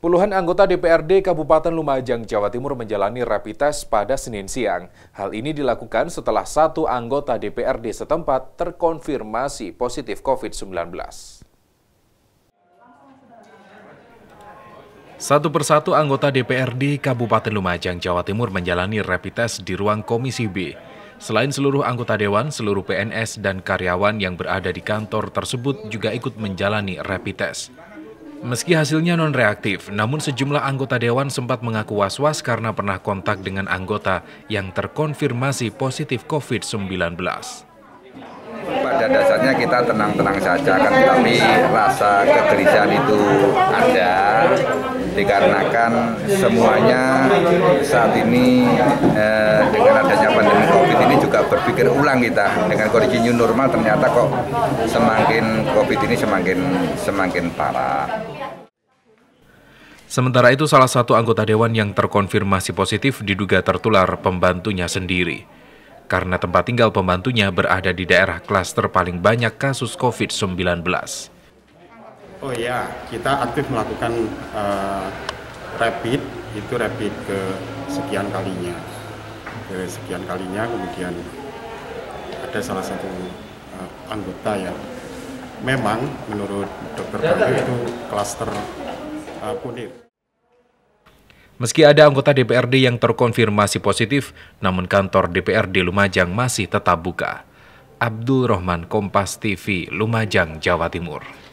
Puluhan anggota DPRD Kabupaten Lumajang, Jawa Timur menjalani rapid test pada Senin siang. Hal ini dilakukan setelah satu anggota DPRD setempat terkonfirmasi positif COVID-19. Satu persatu anggota DPRD Kabupaten Lumajang, Jawa Timur menjalani rapid test di ruang Komisi B. Selain seluruh anggota dewan, seluruh PNS dan karyawan yang berada di kantor tersebut juga ikut menjalani rapid test. Meski hasilnya non-reaktif, namun sejumlah anggota dewan sempat mengaku was-was karena pernah kontak dengan anggota yang terkonfirmasi positif COVID-19. Pada dasarnya kita tenang-tenang saja, kan, tapi rasa kegelisahan itu ada dikarenakan semuanya saat ini eh, berpikir ulang kita dengan kondisi new normal ternyata kok semakin covid ini semakin semakin parah. Sementara itu salah satu anggota dewan yang terkonfirmasi positif diduga tertular pembantunya sendiri. Karena tempat tinggal pembantunya berada di daerah klaster paling banyak kasus COVID-19. Oh ya, kita aktif melakukan uh, rapid, itu rapid ke sekian kalinya dari sekian kalinya kemudian ada salah satu uh, anggota yang memang menurut dokter Bayu itu klaster uh, eh, kunir. Meski ada anggota DPRD yang terkonfirmasi positif, namun kantor DPRD Lumajang masih tetap buka. Abdul Rahman Kompas TV, Lumajang, Jawa Timur.